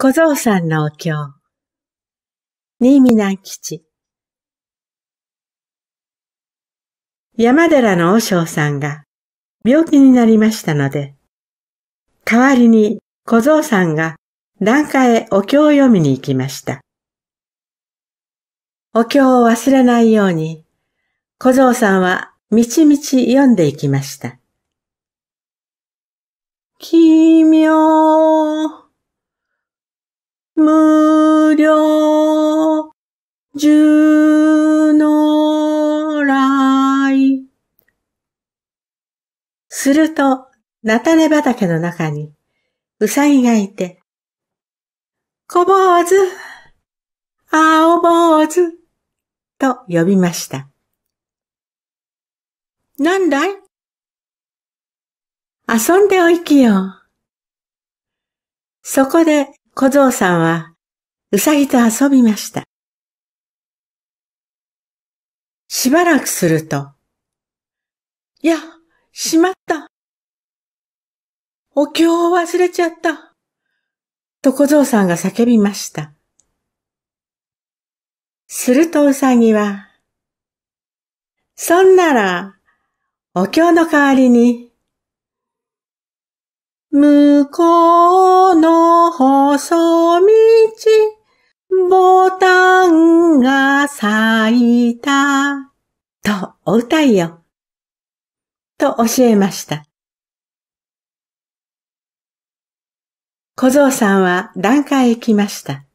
小僧さんのお経。新南吉。山寺の和尚さんが病気になりましたので、代わりに小僧さんが檀家へお経を読みに行きました。お経を忘れないように、小僧さんはみちみち読んでいきました。奇妙。了。十の来。すると、菜種畑の中に、うさぎがいて、小坊主、青坊主、と呼びました。なんだい遊んでおいきよ。そこで小僧さんはうさぎと遊びました。しばらくすると、いや、しまった。お経を忘れちゃった。と小僧さんが叫びました。するとうさぎは、そんなら、お経の代わりに、向こうの細道お歌いよ。と教えました。小僧さんは段階へ来ました。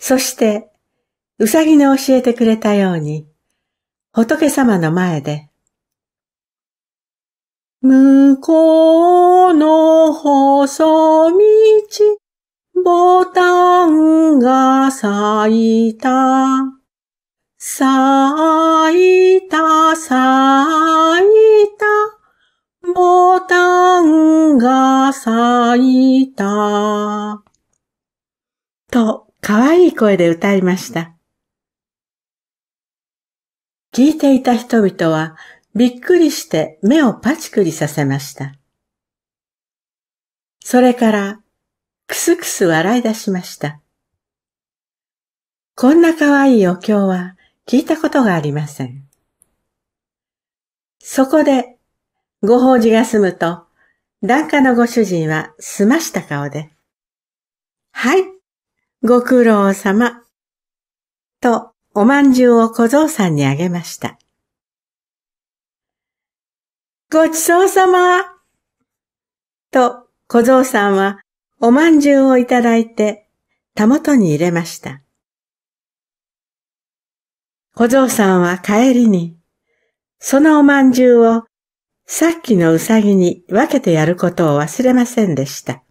そして、うさぎの教えてくれたように、仏様の前で、向こうの細道、ボタンが咲いた。咲いた咲いた、ボタンが咲いた。と、かわいい声で歌いました。聞いていた人々はびっくりして目をパチクリさせました。それからくすくす笑い出しました。こんな可愛いお経は聞いたことがありません。そこで、ご法事が済むと、檀家のご主人は済ました顔で、はい、ご苦労様、とお饅頭を小僧さんにあげました。ごちそうさまと小僧さんはお饅頭をいただいて、たもとに入れました。小僧さんは帰りに、そのおまんじゅうをさっきのうさぎに分けてやることを忘れませんでした。